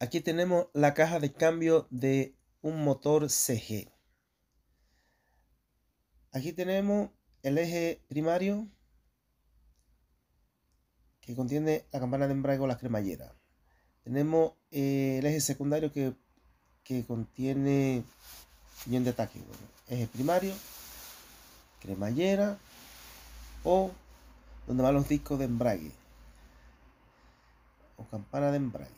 Aquí tenemos la caja de cambio de un motor CG. Aquí tenemos el eje primario que contiene la campana de embrague o la cremallera. Tenemos eh, el eje secundario que, contiene en de ataque. eje primario, cremallera o donde van los discos de embrague o campana de embrague.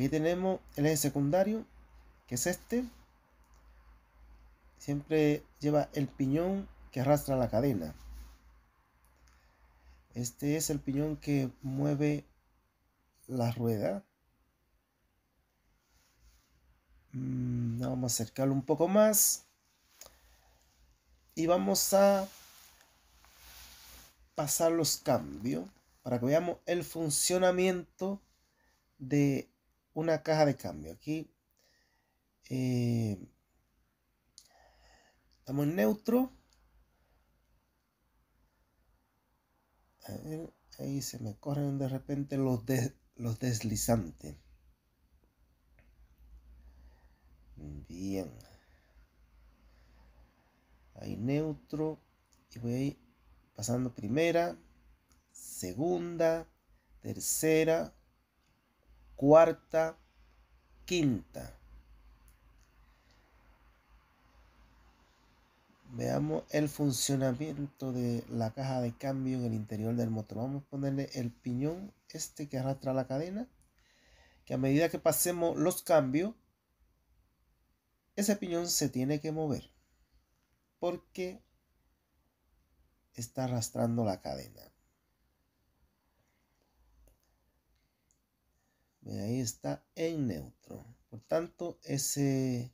Aquí tenemos el eje secundario, que es este. Siempre lleva el piñón que arrastra la cadena. Este es el piñón que mueve la rueda. Mm, vamos a acercarlo un poco más. Y vamos a pasar los cambios para que veamos el funcionamiento de una caja de cambio. Aquí eh, estamos en neutro. A ahí se me corren de repente los, los deslizantes. Bien. Ahí neutro. Y voy pasando primera, segunda, tercera, cuarta, quinta. Veamos el funcionamiento de la caja de cambio en el interior del motor. Vamos a ponerle el piñón este que arrastra la cadena. Que a medida que pasemos los cambios, ese piñón se tiene que mover. Porque está arrastrando la cadena. ahí está en neutro. Por tanto, ese,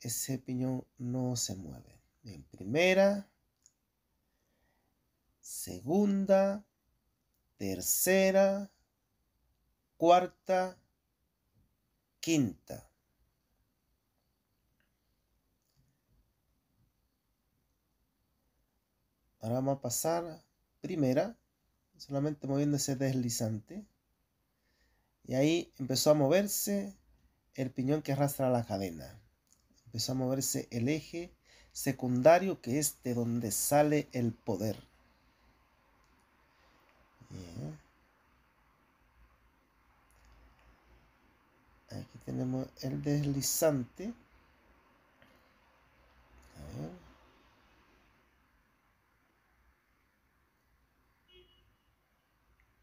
ese piñón no se mueve. En primera, segunda, tercera, cuarta, quinta. Ahora vamos a pasar primera, solamente moviendo ese deslizante. Y ahí empezó a moverse el piñón que arrastra la cadena. Empezó a moverse el eje secundario que es de donde sale el poder. Aquí tenemos el deslizante.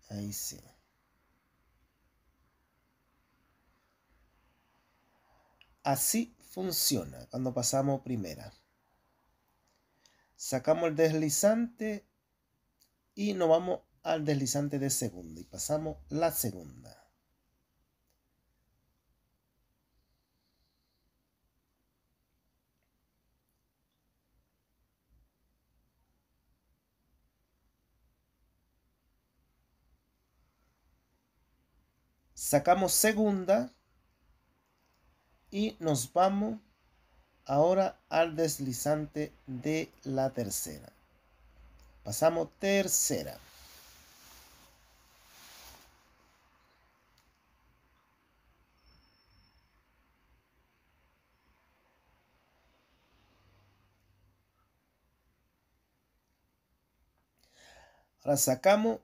Ahí sí. Así funciona cuando pasamos primera. Sacamos el deslizante y nos vamos al deslizante de segunda y pasamos la segunda. Sacamos segunda y nos vamos ahora al deslizante de la tercera. Pasamos tercera. Ahora sacamos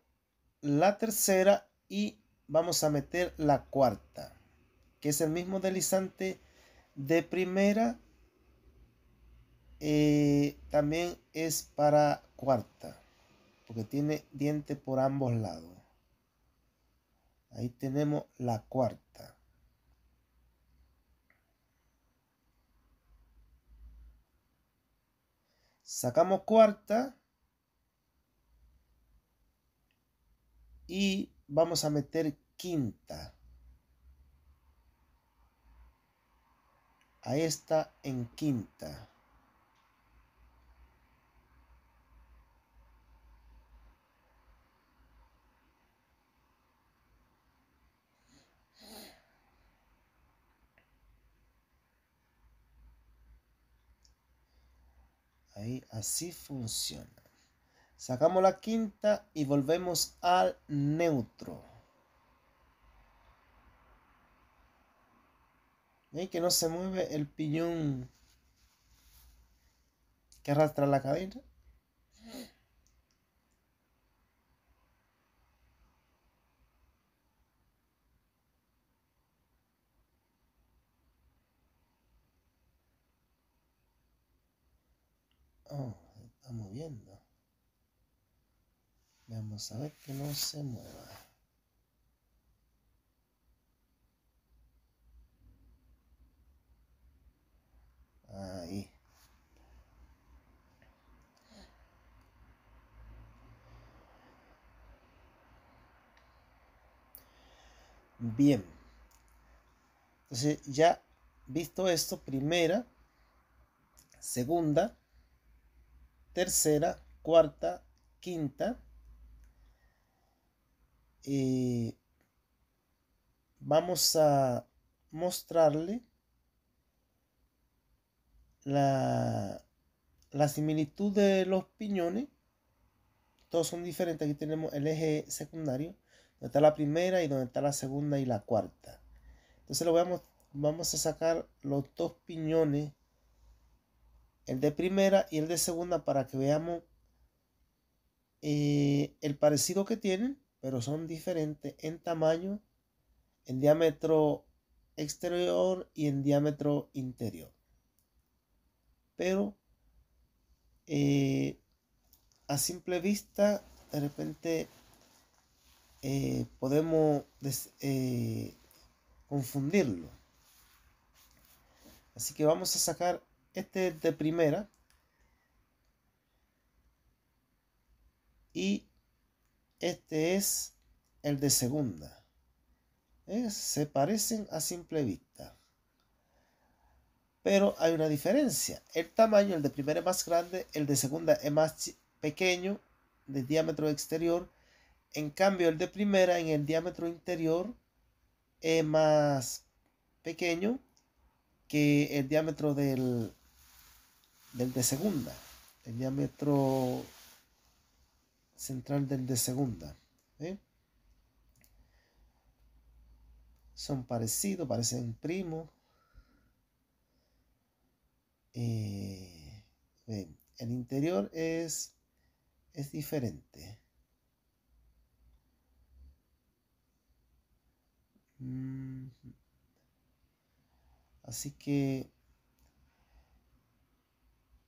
la tercera y vamos a meter la cuarta que es el mismo deslizante de primera, eh, también es para cuarta, porque tiene diente por ambos lados. Ahí tenemos la cuarta. Sacamos cuarta. Y vamos a meter quinta. a esta en quinta. Ahí así funciona. Sacamos la quinta y volvemos al neutro. Que no se mueve el piñón que arrastra la cadena. Oh, se está moviendo. Vamos a ver que no se mueva. Bien. Entonces, ya visto esto, primera, segunda, tercera, cuarta, quinta. Eh, vamos a mostrarle la, similitud de los piñones, todos son diferentes. Aquí tenemos el eje secundario, donde está la primera y donde está la segunda y la cuarta. Entonces lo vamos, vamos a sacar los dos piñones, el de primera y el de segunda, para que veamos eh, el parecido que tienen, pero son diferentes en tamaño, en diámetro exterior y en diámetro interior pero eh, a simple vista de repente eh, podemos eh, confundirlo. Así que vamos a sacar este de primera y este es el de segunda. se parecen a simple vista pero hay una diferencia. El tamaño, el de primera es más grande, el de segunda es más pequeño de diámetro exterior. En cambio, el de primera en el diámetro interior es más pequeño que el diámetro del, del de segunda. El diámetro central del de segunda. Son parecidos, parecen primos. Eh, el interior es, es diferente. Así que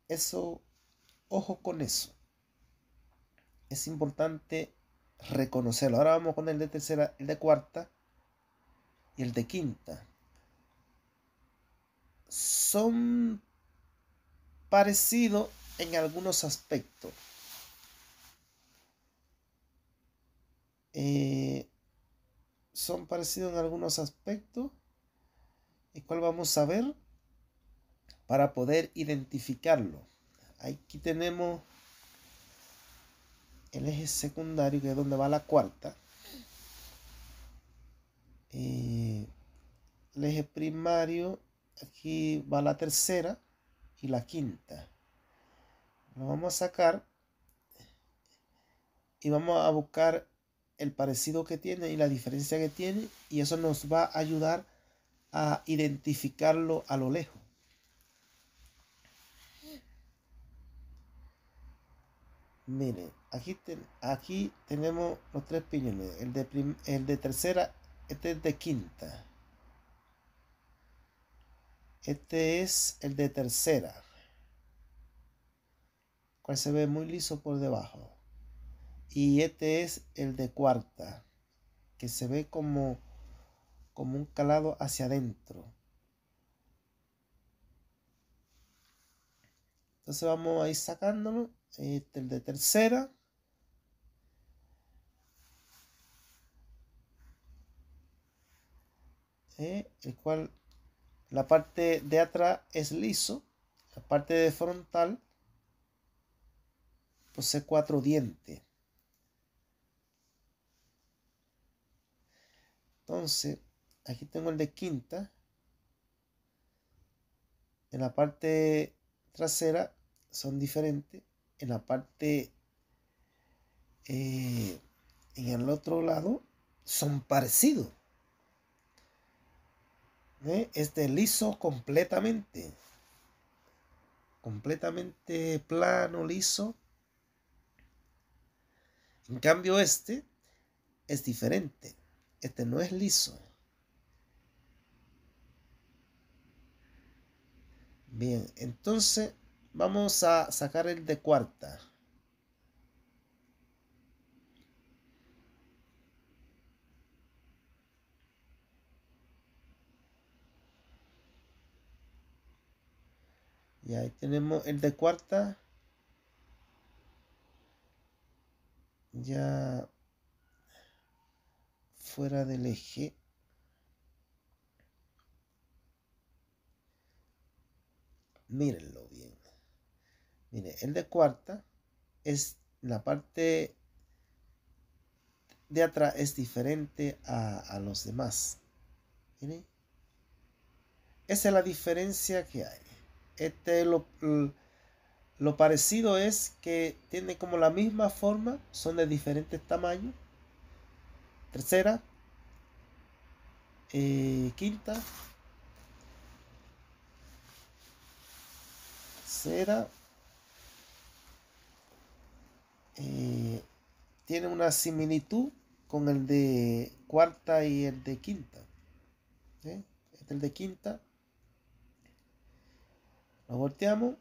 eso, ojo con eso. Es importante reconocerlo. Ahora vamos con el de tercera, el de cuarta y el de quinta. Son parecido en algunos aspectos. Eh, son parecidos en algunos aspectos, y cual vamos a ver para poder identificarlo. Aquí tenemos el eje secundario, que es donde va la cuarta. Eh, el eje primario, aquí va la tercera y la quinta. Lo vamos a sacar y vamos a buscar el parecido que tiene y la diferencia que tiene y eso nos va a ayudar a identificarlo a lo lejos. Miren, aquí, aquí tenemos los tres piñones. El de, el de tercera, este es de quinta. Este es el de tercera, cual se ve muy liso por debajo. Y este es el de cuarta, que se ve como, como un calado hacia adentro. Entonces vamos a ir sacándolo. Este el de tercera. Eh, el cual la parte de atrás es liso. La parte de frontal posee cuatro dientes. Entonces, aquí tengo el de quinta. En la parte trasera son diferentes. En la parte... Eh, en el otro lado son parecidos este Este liso completamente. Completamente plano, liso. En cambio este es diferente. Este no es liso. Bien, entonces vamos a sacar el de cuarta. Y ahí tenemos el de cuarta. Ya fuera del eje. Mírenlo bien. Mire, el de cuarta es la parte de atrás es diferente a, a los demás. ¿Miren? Esa es la diferencia que hay. Este, lo, lo parecido es que tiene como la misma forma, son de diferentes tamaños. Tercera, eh, quinta, tercera, eh, tiene una similitud con el de cuarta y el de quinta. ¿eh? Este es el de quinta lo volteamos.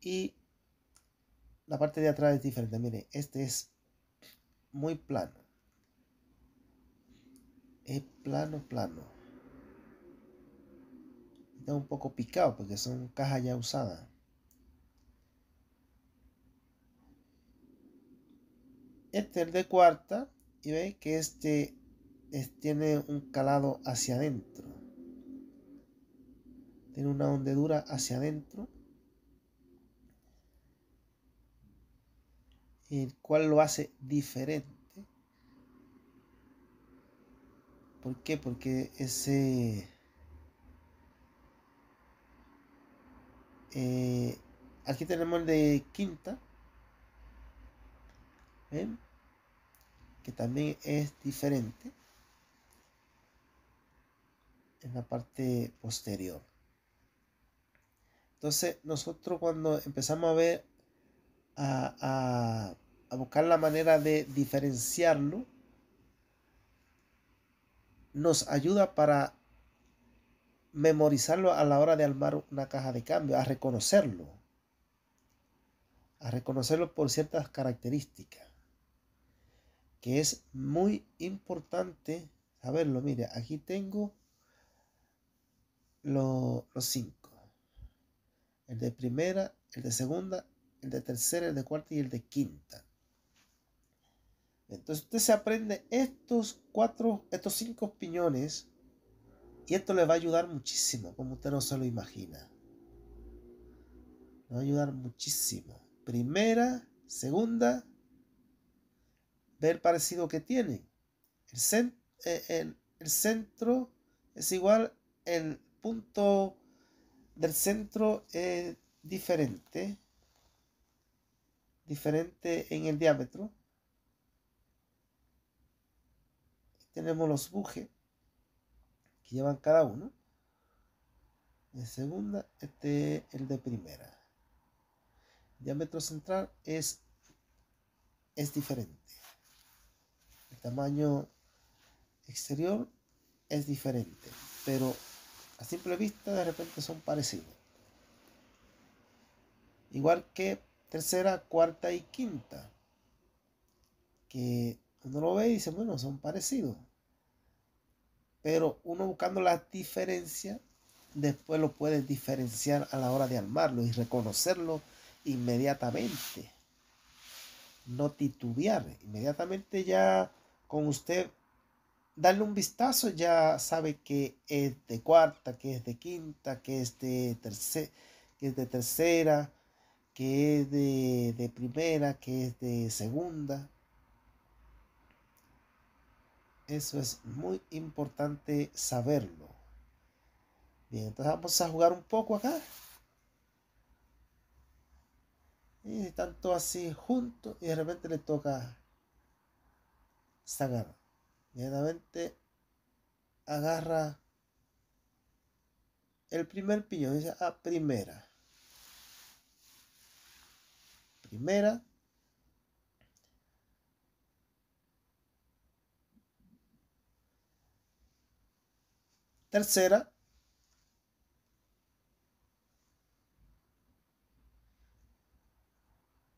Y la parte de atrás es diferente. Mire, este es muy plano. Es plano, plano. Está un poco picado porque son cajas ya usadas. Este es de cuarta. Y veis que este tiene un calado hacia adentro tiene una hondedura hacia adentro, el cual lo hace diferente. ¿Por qué? Porque ese... Eh, aquí tenemos el de quinta. ¿Ven? Que también es diferente. En la parte posterior. Entonces nosotros cuando empezamos a ver, a, buscar la manera de diferenciarlo, nos ayuda para memorizarlo a la hora de armar una caja de cambio, a reconocerlo, a reconocerlo por ciertas características, que es muy importante saberlo. Mire, aquí tengo los lo cinco el de primera, el de segunda, el de tercera, el de cuarta y el de quinta. Entonces usted se aprende estos cuatro, estos cinco piñones y esto le va a ayudar muchísimo, como usted no se lo imagina. Le va a ayudar muchísimo. Primera, segunda, ver parecido que tiene. El, eh, el, centro es igual el punto del centro es diferente, diferente en el diámetro. Tenemos los bujes que llevan cada uno. De segunda, este el de primera. El diámetro central es, es diferente. El tamaño exterior es diferente, pero a simple vista de repente son parecidos. Igual que tercera, cuarta y quinta, que uno lo ve y dice, bueno, son parecidos. Pero uno buscando la diferencia. después lo puede diferenciar a la hora de armarlo y reconocerlo inmediatamente. No titubear, inmediatamente ya con usted darle un vistazo ya sabe que es de cuarta, que es de quinta, que es de, que es de tercera, que es de, primera, que es de segunda. Eso es muy importante saberlo. Bien, entonces vamos a jugar un poco acá. Y están todos así juntos y de repente le toca sacar inmediatamente agarra el primer piñón, dice a ah, primera. Primera. Tercera.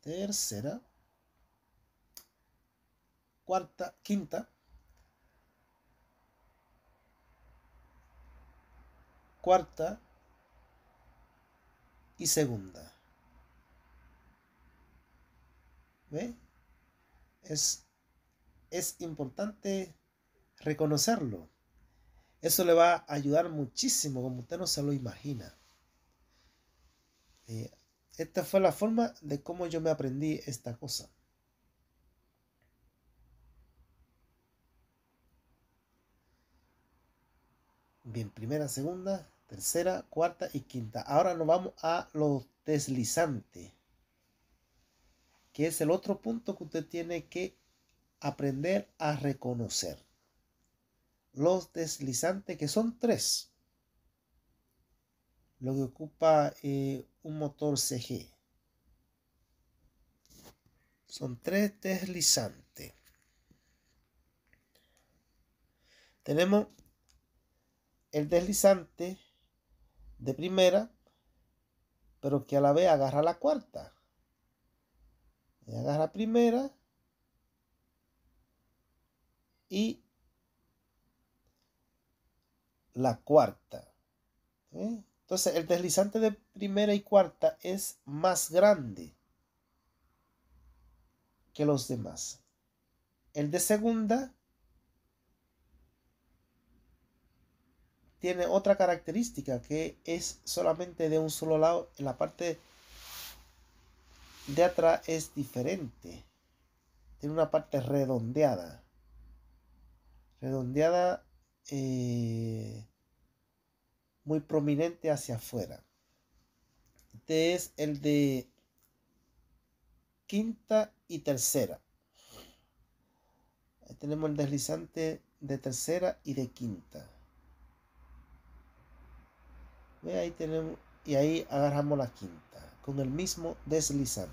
Tercera. Cuarta, quinta. cuarta y segunda. ¿Ve? Es, es importante reconocerlo. Eso le va a ayudar muchísimo, como usted no se lo imagina. Eh, esta fue la forma de cómo yo me aprendí esta cosa. Bien, primera, segunda, tercera, cuarta y quinta. Ahora nos vamos a los deslizantes, que es el otro punto que usted tiene que aprender a reconocer. Los deslizantes, que son tres, lo que ocupa eh, un motor CG. Son tres deslizantes. Tenemos el deslizante de primera, pero que a la vez agarra la cuarta. agarra primera y la cuarta. Entonces el deslizante de primera y cuarta es más grande que los demás. El de segunda tiene otra característica que es solamente de un solo lado. En la parte de atrás es diferente. Tiene una parte redondeada. Redondeada eh, muy prominente hacia afuera. Este es el de quinta y tercera. tenemos el deslizante de tercera y de quinta y ahí agarramos la quinta con el mismo deslizante.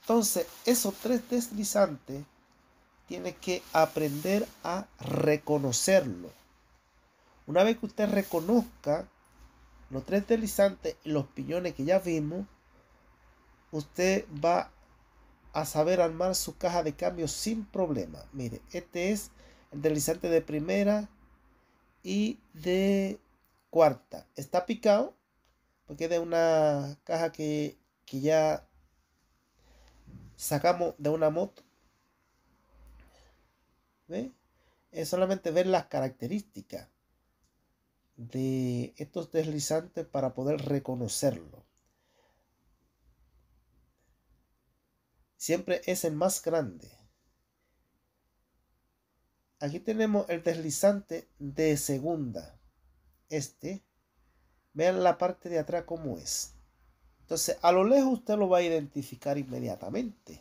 Entonces, esos tres deslizantes tiene que aprender a reconocerlo. Una vez que usted reconozca los tres deslizantes y los piñones que ya vimos, usted va a saber armar su caja de cambio sin problema. Mire, este es el deslizante de primera y de Cuarta, está picado porque de una caja que, ya sacamos de una moto. Es solamente ver las características de estos deslizantes para poder reconocerlo. Siempre es el más grande. Aquí tenemos el deslizante de segunda este, vean la parte de atrás cómo es. Entonces, a lo lejos usted lo va a identificar inmediatamente.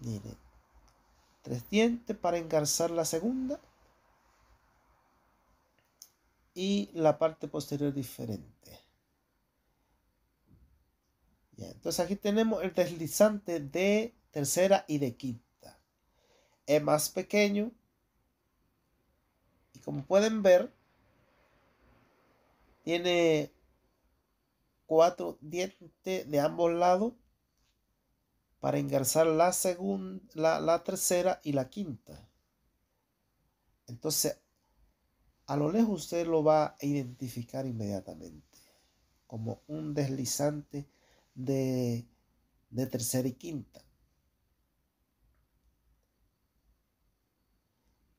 Miren, tres dientes para engarzar la segunda. Y la parte posterior diferente. entonces aquí tenemos el deslizante de tercera y de quinta. Es más pequeño como pueden ver, tiene cuatro dientes de ambos lados para engarzar la segunda, la, tercera y la quinta. Entonces, a lo lejos usted lo va a identificar inmediatamente como un deslizante de tercera y quinta.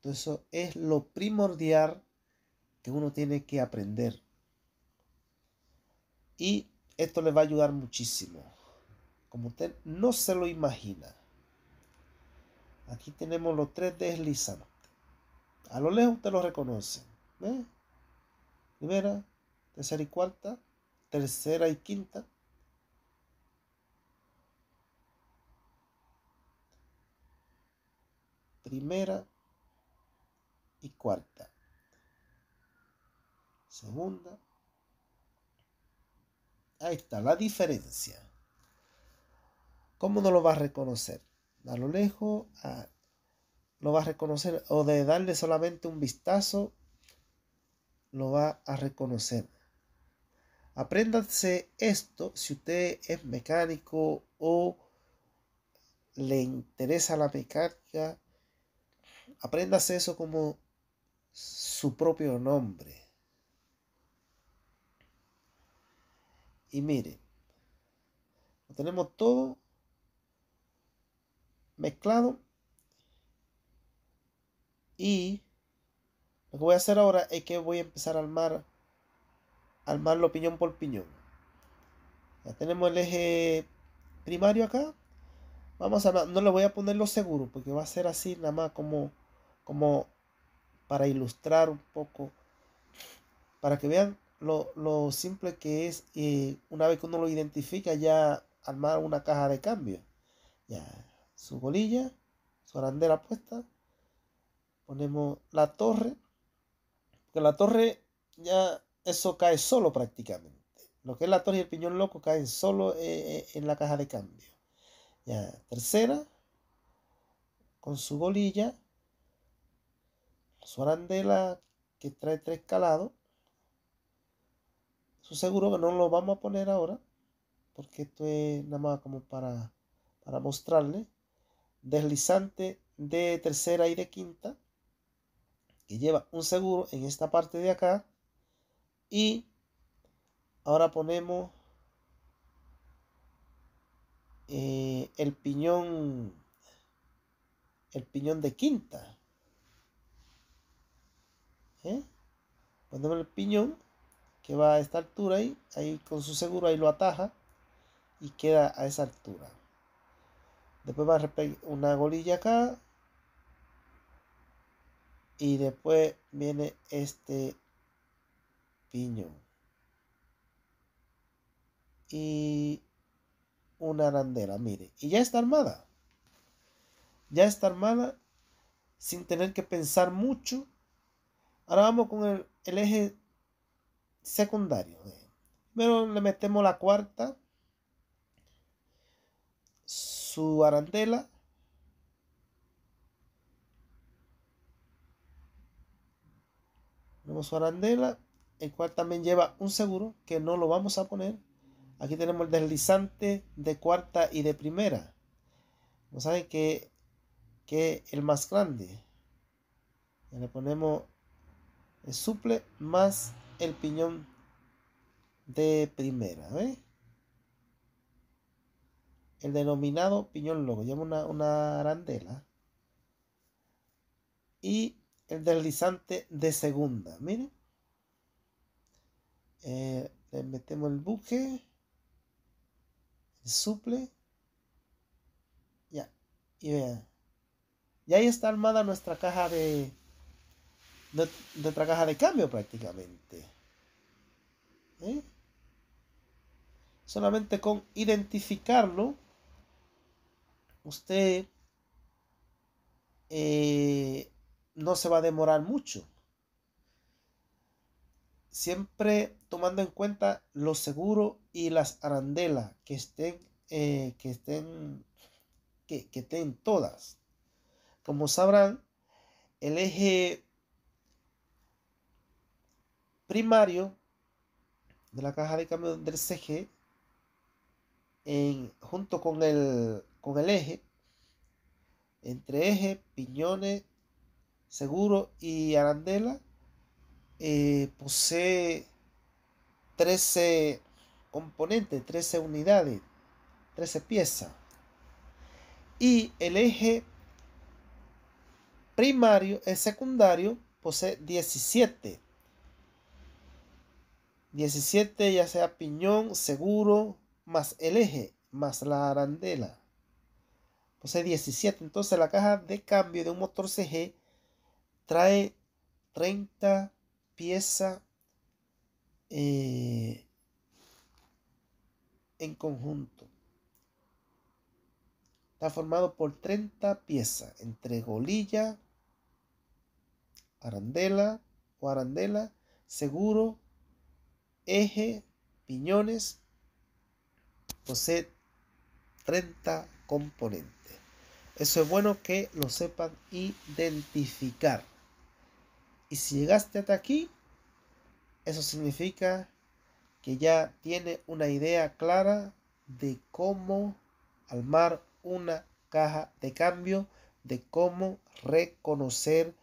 Entonces eso es lo primordial que uno tiene que aprender. Y esto le va a ayudar muchísimo. Como usted no se lo imagina. Aquí tenemos los tres deslizantes. A lo lejos usted los reconoce. ¿Ve? Primera, tercera y cuarta. Tercera y quinta. Primera, y cuarta. Segunda. Ahí está la diferencia. ¿Cómo no lo va a reconocer? A lo lejos lo va a reconocer o de darle solamente un vistazo lo va a reconocer. Apréndase esto si usted es mecánico o le interesa la mecánica. Apréndase eso como su propio nombre. Y miren, lo tenemos todo mezclado. Y lo que voy a hacer ahora es que voy a empezar a armar, armarlo piñón por piñón. Ya tenemos el eje primario acá. Vamos a, no le voy a poner lo seguro. porque va a ser así nada más como, como para ilustrar un poco, para que vean lo, simple que es una vez que uno lo identifica ya armar una caja de cambio. Ya, su bolilla su arandela puesta, ponemos la torre, porque la torre ya eso cae solo prácticamente. Lo que es la torre y el piñón loco caen solo eh, eh, en la caja de cambio. Ya, tercera, con su bolilla, su arandela que trae tres calados. su seguro que no lo vamos a poner ahora, porque esto es nada más como para, para mostrarle. Deslizante de tercera y de quinta, que lleva un seguro en esta parte de acá. Y ahora ponemos eh, el piñón, el piñón de quinta ¿eh? Ponemos el piñón que va a esta altura ahí, ahí con su seguro ahí lo ataja y queda a esa altura. Después va a una golilla acá y después viene este piñón y una arandela, mire, y ya está armada. Ya está armada sin tener que pensar mucho Ahora vamos con el, eje secundario. Eh. Primero le metemos la cuarta, su arandela, tenemos su arandela, el cual también lleva un seguro que no lo vamos a poner. Aquí tenemos el deslizante de cuarta y de primera. No saben que, que el más grande. le ponemos suple más el piñón de primera. ¿eh? El denominado piñón loco, llama una, arandela. Y el deslizante de segunda, miren. Eh, le metemos el buque, el suple, ya, y vean. Y ahí está armada nuestra caja de, de, otra caja de cambio prácticamente. ¿Eh? Solamente con identificarlo, usted eh, no se va a demorar mucho. Siempre tomando en cuenta Lo seguro. y las arandelas que estén, eh, que estén, que, que estén todas. Como sabrán, el eje primario de la caja de cambio del CG en, junto con el, con el eje, entre eje, piñones, seguro y arandela, eh, posee 13 componentes, 13 unidades, 13 piezas. Y el eje primario, el secundario, posee 17 17, ya sea piñón, seguro, más el eje, más la arandela. Entonces pues 17. Entonces la caja de cambio de un motor CG trae 30 piezas eh, en conjunto. Está formado por 30 piezas entre golilla, arandela o arandela, seguro Eje Piñones posee 30 componentes. Eso es bueno que lo sepan identificar. Y si llegaste hasta aquí, eso significa que ya tiene una idea clara de cómo armar una caja de cambio, de cómo reconocer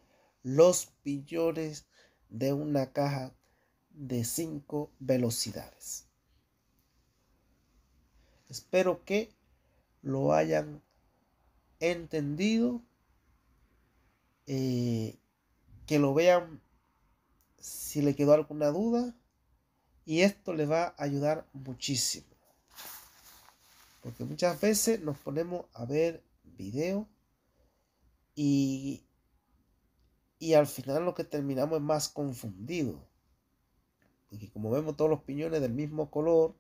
los piñones de una caja de cinco velocidades. Espero que lo hayan entendido, eh, que lo vean si le quedó alguna duda y esto le va a ayudar muchísimo. Porque muchas veces nos ponemos a ver Video. y, y al final lo que terminamos es más confundido y como vemos todos los piñones del mismo color,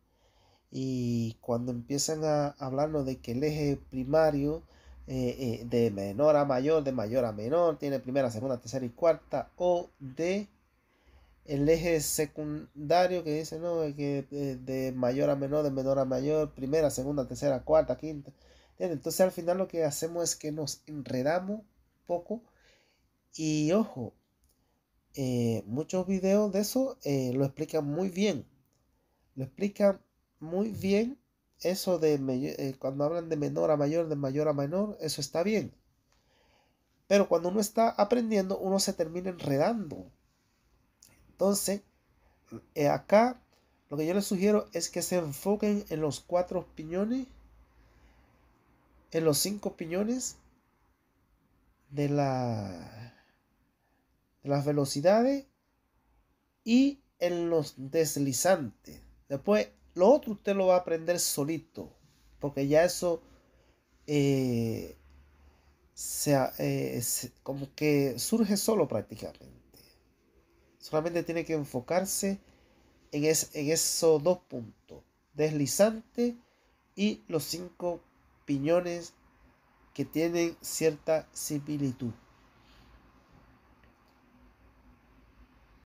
y cuando empiezan a hablarnos de que el eje primario eh, eh, de menor a mayor, de mayor a menor, tiene primera, segunda, tercera y cuarta, o de el eje secundario que dice, no, eh, de, mayor a menor, de menor a mayor, primera, segunda, tercera, cuarta, quinta. Entonces al final lo que hacemos es que nos enredamos un poco y ojo, eh, muchos videos de eso eh, lo explican muy bien. Lo explican muy bien eso de eh, cuando hablan de menor a mayor, de mayor a menor, eso está bien. Pero cuando uno está aprendiendo, uno se termina enredando. Entonces, acá lo que yo les sugiero es que se enfoquen en los cuatro piñones, en los cinco piñones de la las velocidades y en los deslizantes. Después, lo otro usted lo va a aprender solito, porque ya eso eh, eh, como que surge solo prácticamente. Solamente tiene que enfocarse en esos dos puntos, deslizante y los cinco piñones que tienen cierta similitud.